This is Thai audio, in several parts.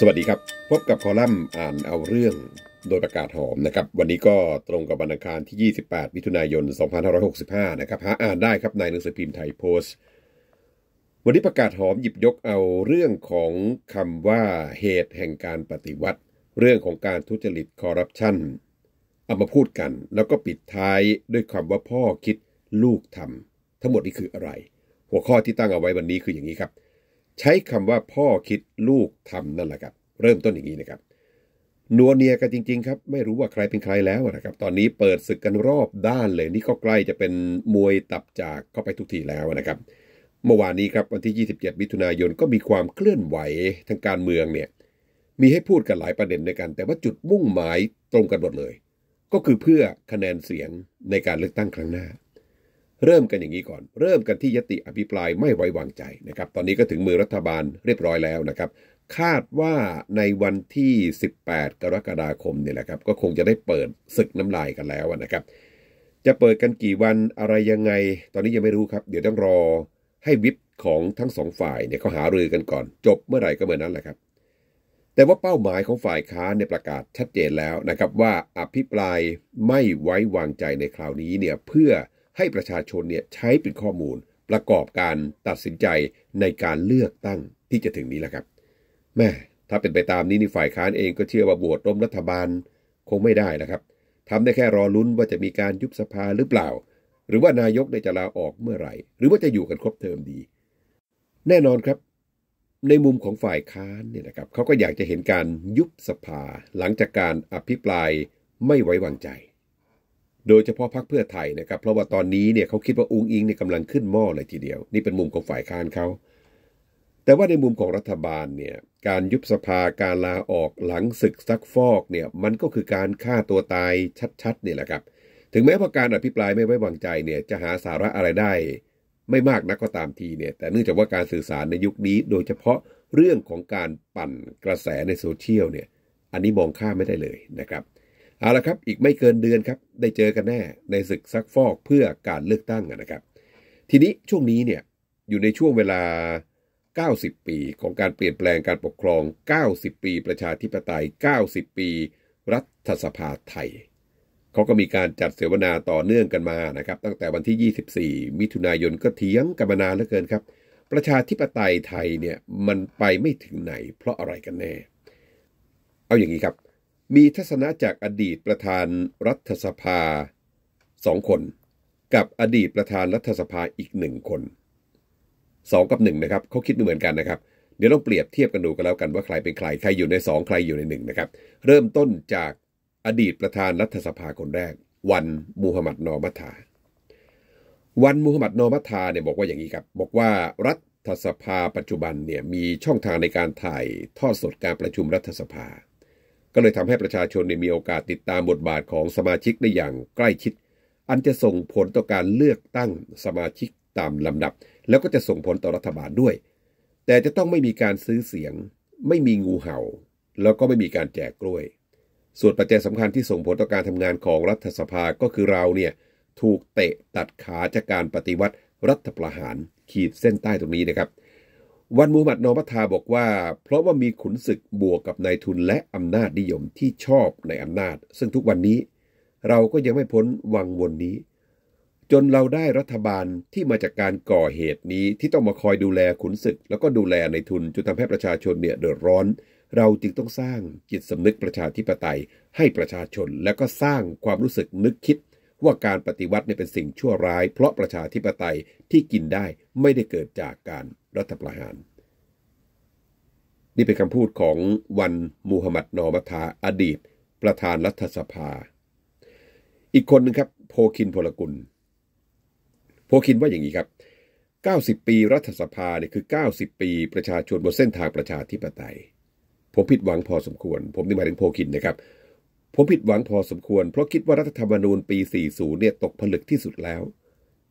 สวัสดีครับ พบกับคอลัมน์อ่านเอาเรื่องโดยประกาศหอมนะครับวันนี้ก็ตรงกับวันอังคารที่ 28 มิถุนายน 2565 นะครับหาอ่านได้ครับในหนังสือพิมพ์ไทยโพสต์วันนี้ประกาศหอมหยิบยกเอาเรื่องของคำว่าเหตุแห่งการปฏิวัติ เรื่องของการทุจริตคอร์รัปชันเอามาพูดกัน แล้วก็ปิดท้ายด้วยคำว่าพ่อคิดลูกทำทั้งหมดนี้คืออะไร หัวข้อที่ตั้งเอาไว้วันนี้คืออย่างนี้ครับ ใช้คำว่าพ่อคิดลูกทำนั่นแหละครับเริ่มต้นอย่างนี้นะครับ นัวเนียกันจริง ๆ ครับ ไม่รู้ว่าใครเป็นใครแล้วนะครับ ตอนนี้เปิดศึกกันรอบด้านเลย นี่ก็ใกล้จะเป็นมวยตับจากเข้าไปทุกทีแล้วนะครับ เมื่อวานนี้ครับวันที่ 27มิถุนายนก็มีความเคลื่อนไหวทางการเมืองเนี่ย มีให้พูดกันหลายประเด็นในกันแต่ว่าจุดมุ่งหมายตรงกันหมดเลย ก็คือเพื่อคะแนนเสียงในการเลือกตั้งครั้งหน้า เริ่มกันอย่างนี้ก่อน เริ่มกันที่ยติอภิปรายไม่ไว้วางใจนะครับ ตอนนี้ก็ถึงมือรัฐบาลเรียบร้อยแล้วนะครับคาดว่าในวันที่ 18 กรกฎาคมเนี่ยแหละครับ ก็คงจะได้เปิดศึกน้ำลายกันแล้วนะครับ จะเปิดกันกี่วันอะไรยังไงตอนนี้ยังไม่รู้ครับเดี๋ยวต้องรอให้วิบของทั้งสองฝ่ายเนี่ยเขาหารือกันก่อนจบเมื่อไหร่ก็เมื่อนั้นแหละครับ แต่ว่าเป้าหมายของฝ่ายค้านเนี่ยประกาศชัดเจนแล้วนะครับ ว่าอภิปรายไม่ไว้วางใจในคราวนี้เนี่ยเพื่อให้ประชาชนเนี่ยใช้เป็นข้อมูล ประกอบการตัดสินใจในการเลือกตั้งที่จะถึงนี้แหละครับแม่ถ้าเป็นไปตามนี้นี่ฝ่ายค้านเองก็เชื่อว่าบวชร่มรัฐบาลคงไม่ได้นะครับทำได้แค่รอลุ้นว่าจะมีการยุบสภาหรือเปล่า หรือว่านายกจะลาออกเมื่อไหร่ หรือว่าจะอยู่กันครบเทอมดี แน่นอนครับ ในมุมของฝ่ายค้านเนี่ยนะครับเขาก็อยากจะเห็นการยุบสภา หลังจากการอภิปรายไม่ไว้วางใจ โดยเฉพาะพรรคเพื่อไทยนะครับ เพราะว่าตอนนี้เนี่ยเขาคิดว่าอุ้งอิงเนี่ยกำลังขึ้นหม้อเลยทีเดียวนี่เป็นมุมของฝ่ายค้านเขาแต่ว่าในมุมของรัฐบาลเนี่ยการยุบสภาการลาออกหลังศึกซักฟอกเนี่ยมันก็คือการฆ่าตัวตายชัดๆเนี่ยแหละครับถึงแม้ว่าการอภิปรายไม่ไว้วางใจเนี่ยจะหาสาระอะไรได้ ไม่มากนักก็ตามทีเนี่ยแต่เนื่องจากว่าการสื่อสารในยุคนี้โดยเฉพาะเรื่องของการปั่นกระแสในโซเชียลเนี่ยอันนี้มองข้ามไม่ได้เลยนะครับเอาละครับอีกไม่เกินเดือนครับได้เจอกันแน่ในศึกซักฟอกเพื่อการเลือกตั้งนะครับ ทีนี้ช่วงนี้เนี่ยอยู่ในช่วงเวลา90 ปีของการเปลี่ยนแปลงการปกครอง 90 ปีประชาธิปไตย 90 ปี รัฐสภาไทย เขาก็มีการจัดเสวนาต่อเนื่องกันมา นะครับ ตั้งแต่วันที่ 24 มิถุนายนก็เถียงกันมานานเหลือเกินครับ ประชาธิปไตยไทยเนี่ยมันไปไม่ถึงไหนเพราะอะไรกันแน่ เอาอย่างนี้ครับ มีทัศนะจากอดีตประธานรัฐสภาสองคน กับอดีตประธานรัฐสภาอีกหนึ่งคน2กับ1นะครับเขาคิดเหมือนกันนะครับเดี๋ยวเองเปรียบเทียบกันดูกันแล้วกันว่าใครเป็นใครใครอยู่ใน 2 ใครอยู่ใน1นะครับ เริ่มต้นจากอดีตประธานรัฐสภาคนแรก วันมูฮัมหมัดนอมัตาวันมูฮัมหมัดนอมัตาเนี่ยบอกว่าอย่างนี้ครับ บอกว่ารัฐสภาปัจจุบันเนี่ยมีช่องทางในการถ่ายทอดสดการประชุมรัฐสภา ก็เลยทำให้ประชาชนมีโอกาสติดตามบทบาทของสมาชิกได้อย่างใกล้ชิด อันจะส่งผลต่อการเลือกตั้งสมาชิกตามลำดับแล้วก็จะส่งผลต่อรัฐบาลด้วย แต่จะต้องไม่มีการซื้อเสียง ไม่มีงูเห่า แล้วก็ไม่มีการแจกกล้วย ส่วนปัจจัยสำคัญที่ส่งผลต่อการทำงานของรัฐสภาก็คือเราเนี่ยถูกเตะตัดขาจากการปฏิวัติรัฐประหารขีดเส้นใต้ตรงนี้นะครับ วันมูฮัมหมัดนอมัทาบอกว่า เพราะว่ามีขุนศึกบวกกับนายทุนและอำนาจนิยมที่ชอบในอำนาจ ซึ่งทุกวันนี้ เราก็ยังไม่พ้นวังวนนี้จนเราได้รัฐบาลที่มาจากการก่อเหตุนี้ ที่ต้องมาคอยดูแลขุนศึกแล้วก็ดูแลในทุนจนทำให้ประชาชนเนี่ยเดือดร้อน เราจึงต้องสร้างจิตสำนึกประชาธิปไตยให้ประชาชนแล้วก็สร้างความรู้สึกนึกคิดว่าการปฏิวัติเนี่ยเป็นสิ่งชั่วร้ายเพราะประชาธิปไตยที่กินได้ไม่ได้เกิดจากการรัฐประหาร นี่เป็นคำพูดของวันมูฮัมหมัดนอมัทาอดีต ประธานรัฐสภา อีกคนนึงครับ โพคินพลกุลโพคินว่าอย่างนี้ครับ 90 ปีรัฐสภาเนี่ยคือ 90 ปีประชาชนบนเส้นทางประชาธิปไตย ผมผิดหวังพอสมควร ผมนี่หมายถึงโพคินนะครับ ผมผิดหวังพอสมควรเพราะคิดว่ารัฐธรรมนูญปี 40 เนี่ยตกผลึกที่สุดแล้ว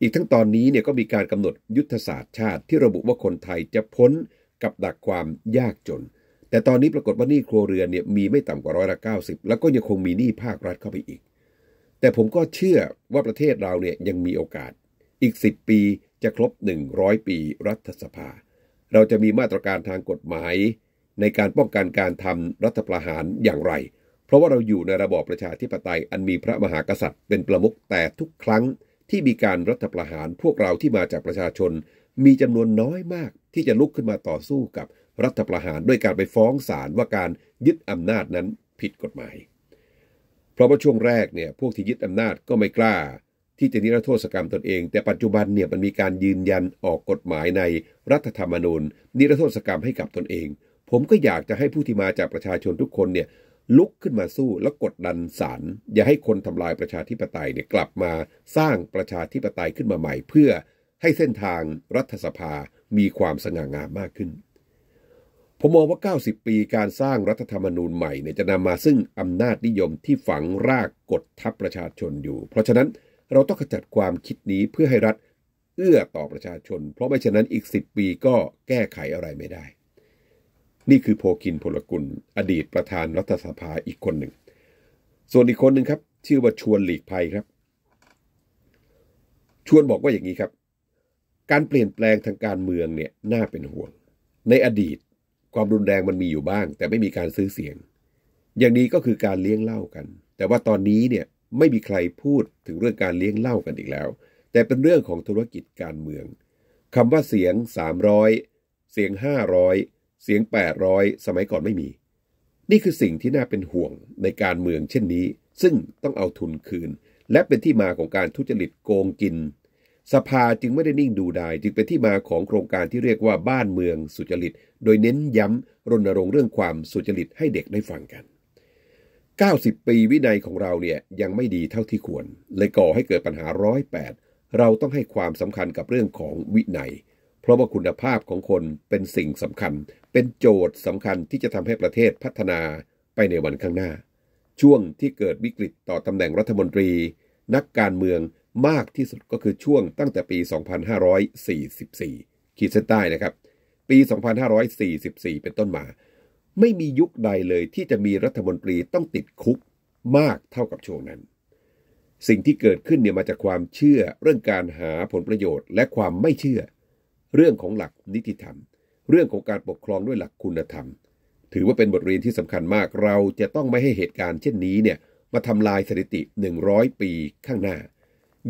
อีกทั้งตอนนี้เนี่ยก็มีการกำหนดยุทธศาสตร์ชาติที่ระบุว่าคนไทยจะพ้นกับดักความยากจน แต่ตอนนี้ปรากฏว่านี่ครัวเรือนเนี่ยมีไม่ต่ำกว่าร้อยละเ0แล้วก็ยังคงมีหนี้ภาครัฐเข้าไปอีก แต่ผมก็เชื่อว่าประเทศเราเนี่ยยังมีโอกาสอีก 10 ปีจะครบ 100 ปีรัฐสภา เราจะมีมาตรการทางกฎหมาย ในการป้องกันการทำรัฐประหารอย่างไร เพราะว่าเราอยู่ในระบอบประชาธิปไตยอันมีพระมหากษัตริย์ เป็นประมุขแต่ทุกครั้งที่มีการรัฐประหารพวกเราที่มาจากประชาชน มีจำนวนน้อยมากที่จะลุกขึ้นมาต่อสู้กับรัฐประหารด้วยการไปฟ้องศาลว่าการยึดอำนาจนั้นผิดกฎหมาย เพราะว่าช่วงแรกเนี่ยพวกที่ยึดอำนาจก็ไม่กล้าที่จะนิรโทษกรรมตนเองแต่ปัจจุบันเนี่ยมันมีการยืนยันออกกฎหมายในรัฐธรรมนูญ นิรโทษกรรมให้กับตนเอง ผมก็อยากจะให้ผู้ที่มาจากประชาชนทุกคนเนี่ยลุกขึ้นมาสู้และกดดันศาลอย่าให้คนทำลายประชาธิปไตยเนี่ยกลับมาสร้างประชาธิปไตยขึ้นมาใหม่ เพื่อให้เส้นทางรัฐสภามีความสง่างามมากขึ้นผมมองว่า 90 ปีการสร้างรัฐธรรมนูญใหม่เนี่ยจะนำมาซึ่งอำนาจนิยมที่ฝังรากกดทับประชาชนอยู่ เพราะฉะนั้นเราต้องขจัดความคิดนี้เพื่อให้รัฐเอื้อต่อประชาชน เพราะไม่ฉะนั้นอีก10ปีก็แก้ไขอะไรไม่ได้ นี่คือโพกินพลกุลอดีตประธานรัฐสภาอีกคนหนึ่ง ส่วนอีกคนหนึ่งครับชื่อว่าชวนหลีกภัยครับ ชวนบอกว่าอย่างนี้ครับ การเปลี่ยนแปลงทางการเมืองเนี่ยน่าเป็นห่วง ในอดีตความรุนแรงมันมีอยู่บ้างแต่ไม่มีการซื้อเสียง อย่างนี้ก็คือการเลี้ยงเล่ากัน แต่ว่าตอนนี้เนี่ยไม่มีใครพูดถึงเรื่องการเลี้ยงเหล้ากันอีกแล้ว แต่เป็นเรื่องของธุรกิจการเมือง คำว่าเสียง 300 เสียง500เสียง800สมัยก่อนไม่มี นี่คือสิ่งที่น่าเป็นห่วงในการเมืองเช่นนี้ ซึ่งต้องเอาทุนคืน และเป็นที่มาของการทุจริตโกงกิน สภาจึงไม่ได้นิ่งดูดายจึงเป็นที่มาของโครงการที่เรียกว่าบ้านเมือง สุจริตโดยเน้นย้ำรณรงค์เรื่องความสุจริตให้เด็กได้ฟังกัน90ปีวินัยของเราเนี่ยยังไม่ดีเท่าที่ควร เลยก่อให้เกิดปัญหาร้อยแปดเราต้องให้ความสำคัญกับเรื่องของวินัย เพราะว่าคุณภาพของคนเป็นสิ่งสำคัญ เป็นโจทย์สำคัญที่จะทำให้ประเทศพัฒนาไปในวันข้างหน้า ช่วงที่เกิดวิกฤตต่อตำแหน่งรัฐมนตรี นักการเมืองมากที่สุดก็คือช่วงตั้งแต่ปี2544ขีดเส้นใต้นะครับ ปี2544เป็นต้นมาไม่มียุคใดเลยที่จะมีรัฐมนตรีต้องติดคุกมากเท่ากับช่วงนั้น สิ่งที่เกิดขึ้นเนี่ยมาจากความเชื่อเรื่องการหาผลประโยชน์ และความไม่เชื่อ เรื่องของหลักนิติธรรม เรื่องของการปกครองด้วยหลักคุณธรรม ถือว่าเป็นบทเรียนที่สำคัญมากเราจะต้องไม่ให้เหตุการณ์เช่นนี้เนี่ยมาทำลายสถิติ 100 ปีข้างหน้า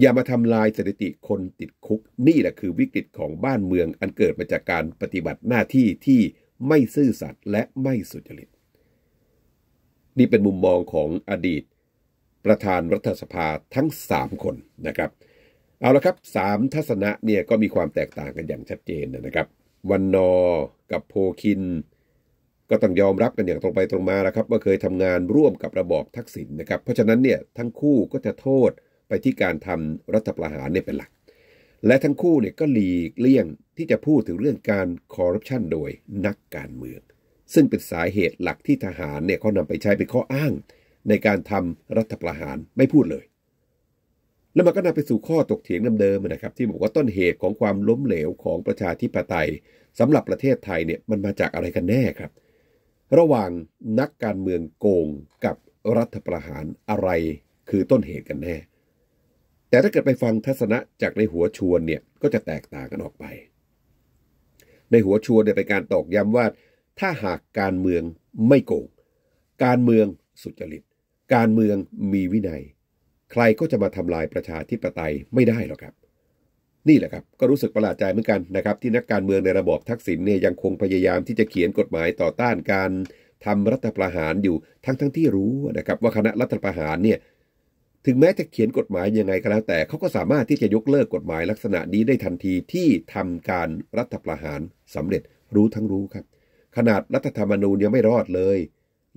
อย่ามาทำลายสถิติคนติดคุกนี่แหละคือวิกฤตของบ้านเมืองอันเกิดมาจากการปฏิบัติหน้าที่ที่ไม่ซื่อสัตย์และไม่สุจริต นี่เป็นมุมมองของอดีตประธานรัฐสภาทั้ง 3 คนนะครับ เอาละครับสามทัศนะเนี่ยก็มีความแตกต่างกันอย่างชัดเจนนะครับวันนอกับ โพคิน ก็ต้องยอมรับกันอย่างตรงไปตรงมาแล้วครับว่าเคยทำงานร่วมกับระบอบทักษิณนนะครับ เพราะฉะนั้นเนี่ยทั้งคู่ก็จะโทษไปที่การทำรัฐประหารเนี่ยเป็นหลักและทั้งคู่เนี่ยก็หลีกเลี่ยงที่จะพูดถึงเรื่องการคอร์รัปชันโดยนักการเมือง ซึ่งเป็นสาเหตุหลักที่ทหารเนี่ยเขานำไปใช้เป็นข้ออ้างในการทำรัฐประหารไม่พูดเลย แล้วมันก็นำไปสู่ข้อตกเถียงเดิมนะครับ ที่บอกว่าต้นเหตุของความล้มเหลวของประชาธิปไตยสำหรับประเทศไทยเนี่ยมันมาจากอะไรกันแน่ครับ ระหว่างนักการเมืองโกงกับรัฐประหารอะไรคือต้นเหตุกันแน่แต่ถ้าเกิดไปฟังทัศนะจากในหัวชวนเนี่ยก็จะแตกต่างกันออกไป ในหัวชวนเนี่ยเป็นการตอกย้ำว่า ถ้าหากการเมืองไม่โกงการเมืองสุจริตการเมืองมีวินัย ใครก็จะมาทำลายประชาธิปไตยไม่ได้หรอกครับ นี่แหละครับก็รู้สึกประหลาดใจเหมือนกันนะครับ ที่นักการเมืองในระบอบทักษิณเนี่ยยังคงพยายามที่จะเขียนกฎหมายต่อต้านการทำรัฐประหารอยู่ทั้งทั้งที่รู้นะครับ ว่าคณะรัฐประหารเนี่ยถึงแม้จะเขียนกฎหมายยังไงก็แล้วแต่เขาก็สามารถที่จะยกเลิกกฎหมาย ลักษณะนี้ได้ทันทีที่ทำการรัฐประหารสำเร็จรู้ทั้งรู้ครับ ขนาดรัฐธรรมนูญยังไม่รอดเลย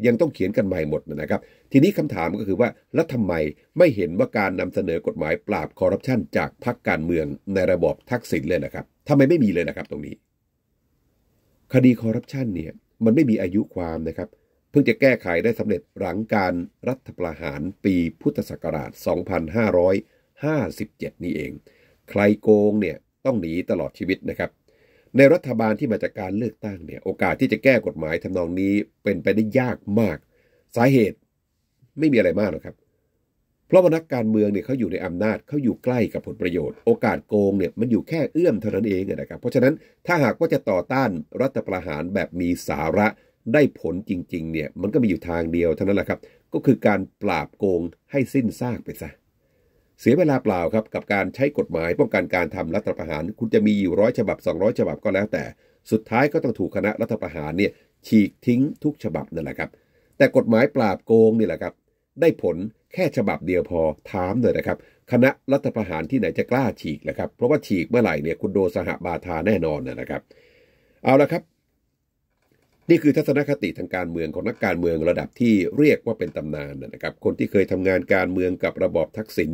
ยังต้องเขียนกันใหม่หมดนะครับ ทีนี้คำถามก็คือว่าแล้วทำไมไม่เห็นว่าการนำเสนอกฎหมายปราบคอร์รัปชันจากพรรคการเมืองในระบอบทักษิณเลยนะครับทำไมไม่มีเลยนะครับตรงนี้ คดีคอร์รัปชันเนี่ย มันไม่มีอายุความนะครับเพิ่งจะแก้ไขได้สำเร็จหลังการรัฐประหารปีพุทธศักราช 2557 นี่เอง ใครโกงเนี่ยต้องหนีตลอดชีวิตนะครับ ในรัฐบาลที่มาจากการเลือกตั้งเนี่ยโอกาสที่จะแก้กฎหมายทำนองนี้เป็นไปได้ยากมาก สาเหตุไม่มีอะไรมากหรอกครับ เพราะว่านักการเมืองเนี่ยเขาอยู่ในอำนาจเขาอยู่ใกล้กับผลประโยชน์โอกาสโกงเนี่ยมันอยู่แค่เอื้อมเท่านั้นเองนะครับ เพราะฉะนั้นถ้าหากว่าจะต่อต้านรัฐประหารแบบมีสาระได้ผลจริงๆเนี่ยมันก็มีอยู่ทางเดียวเท่านั้นแหละครับ ก็คือการปราบโกงให้สิ้นซากไปซะเสียเวลาเปล่าครับ กับการใช้กฎหมายป้องกันการทำรัฐประหาร คุณจะมีอยู่ร้อยฉบับ200ฉบับก็แล้วแต่ สุดท้ายก็ต้องถูกคณะรัฐประหารเนี่ย ฉีกทิ้งทุกฉบับนั่นแหละครับ แต่กฎหมายปราบโกงนี่แหละครับ ได้ผลแค่ฉบับเดียวพอถามเลยนะครับ คณะรัฐประหารที่ไหนจะกล้าฉีกนะครับ เพราะว่าฉีกเมื่อไหร่เนี่ยคุณโดสหบาทา แน่นอนนะครับ เอาละครับนี่คือทัศนคติทางการเมืองของนักการเมืองระดับที่เรียกว่าเป็นตำนานนะครับ คนที่เคยทำงานการเมืองกับระบอบทักษิณ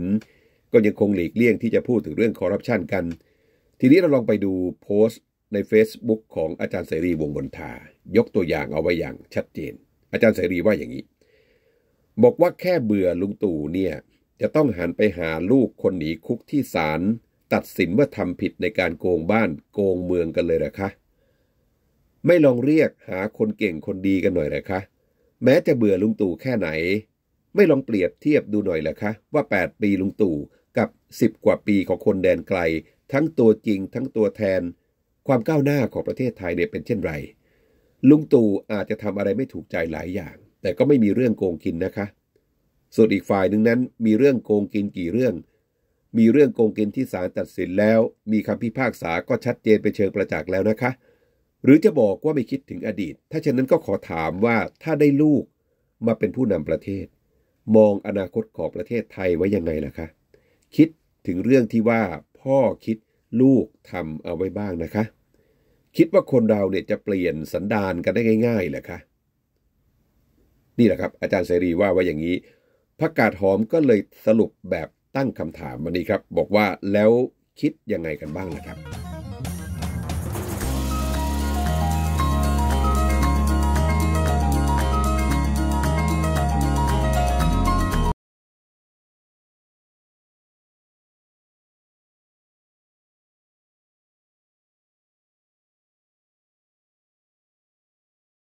ก็ยังคงหลีกเลี่ยงที่จะพูดถึงเรื่องคอร์รัปชันกัน ทีนี้เราลองไปดูโพสต์ใน Facebook ของอาจารย์เสรีวงบนทายกตัวอย่างเอาไว้อย่างชัดเจน อาจารย์เสรีว่าอย่างนี้ บอกว่าแค่เบื่อลุงตู่เนี่ยจะต้องหันไปหาลูกคนหนีคุกที่ศาลตัดสินว่าทำผิดในการโกงบ้านโกงเมืองกันเลยหรอคะไม่ลองเรียกหาคนเก่งคนดีกันหน่อยเลยคะแม้จะเบื่อลุงตู่แค่ไหน ไม่ลองเปรียบเทียบดูหน่อยเลยคะ ว่า 8 ปีลุงตู่กับ 10 กว่าปีของคนแดนไกล ทั้งตัวจริงทั้งตัวแทน ความก้าวหน้าของประเทศไทยเนี่ยเป็นเช่นไร ลุงตู่อาจจะทำอะไรไม่ถูกใจหลายอย่าง แต่ก็ไม่มีเรื่องโกงกินนะคะ ส่วนอีกฝ่ายหนึ่งนั้นมีเรื่องโกงกินกี่เรื่อง มีเรื่องโกงกินที่ศาลตัดสินแล้ว มีคำพิพากษาก็ชัดเจนเป็นเชิงประจักษ์แล้วนะคะหรือจะบอกว่าไม่คิดถึงอดีต ถ้าเช่นนั้นก็ขอถามว่าถ้าได้ลูกมาเป็นผู้นำประเทศ มองอนาคตของประเทศไทยไว้ยังไงล่ะคะ คิดถึงเรื่องที่ว่า พ่อคิดลูกทำเอาไว้บ้างนะคะ คิดว่าคนเราเนี่ยจะเปลี่ยนสันดานกันได้ง่ายๆเหรอคะนี่แหละครับ อาจารย์เสรีว่าไว้อย่างนี้พักกาดหอมก็เลยสรุปแบบตั้งคำถามวันนี้ครับ บอกว่าแล้วคิดยังไงกันบ้างนะครับ